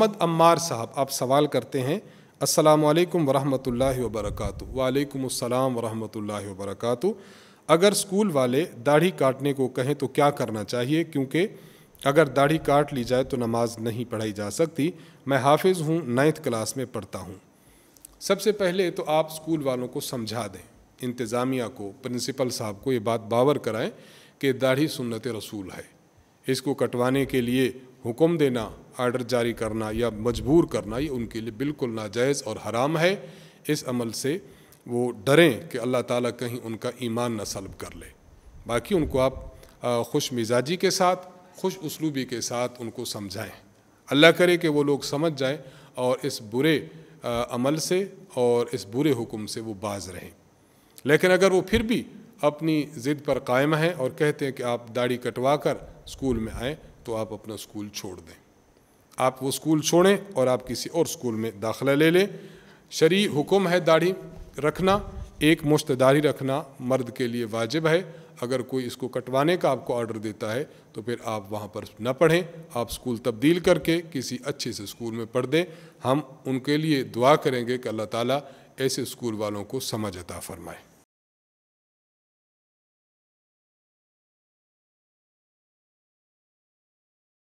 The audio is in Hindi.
अहमद अम्मार साहब आप सवाल करते हैं अस्सलाम वालेकुम वरहमतुल्लाहि वबरकत वालेकुम अस्सलाम वरहमतुल्लाहि वबरकत अगर स्कूल वाले दाढ़ी काटने को कहें तो क्या करना चाहिए क्योंकि अगर दाढ़ी काट ली जाए तो नमाज नहीं पढ़ाई जा सकती मैं हाफिज़ हूँ नाइन्थ क्लास में पढ़ता हूँ सबसे पहले तो आप स्कूल वालों को समझा दें इंतज़ामिया को प्रिंसिपल साहब को ये बात बावर कराएं कि दाढ़ी सुन्नत रसूल है इसको कटवाने के लिए हुक्म देना आर्डर जारी करना या मजबूर करना ये उनके लिए बिल्कुल नाजायज़ और हराम है इस अमल से वो डरें कि अल्लाह ताला कहीं उनका ईमान न सलब कर ले बाकी उनको आप खुश मिजाजी के साथ खुश उसलूबी के साथ उनको समझाएं अल्लाह करे कि वो लोग समझ जाएं और इस बुरे अमल से और इस बुरे हुक्म से वो बाज रहें लेकिन अगर वो फिर भी अपनी ज़िद पर कायम हैं और कहते हैं कि आप दाढ़ी कटवा कर स्कूल में आएँ तो आप अपना स्कूल छोड़ दें आप वो स्कूल छोड़ें और आप किसी और स्कूल में दाखला ले लें शरी हुक्म है दाढ़ी रखना एक मुश्त दाढ़ी रखना मर्द के लिए वाजिब है अगर कोई इसको कटवाने का आपको ऑर्डर देता है तो फिर आप वहाँ पर न पढ़ें आप स्कूल तब्दील करके किसी अच्छे से स्कूल में पढ़ दें हम उनके लिए दुआ करेंगे कि अल्लाह ताला ऐसे स्कूल वालों को समझ अता फरमाए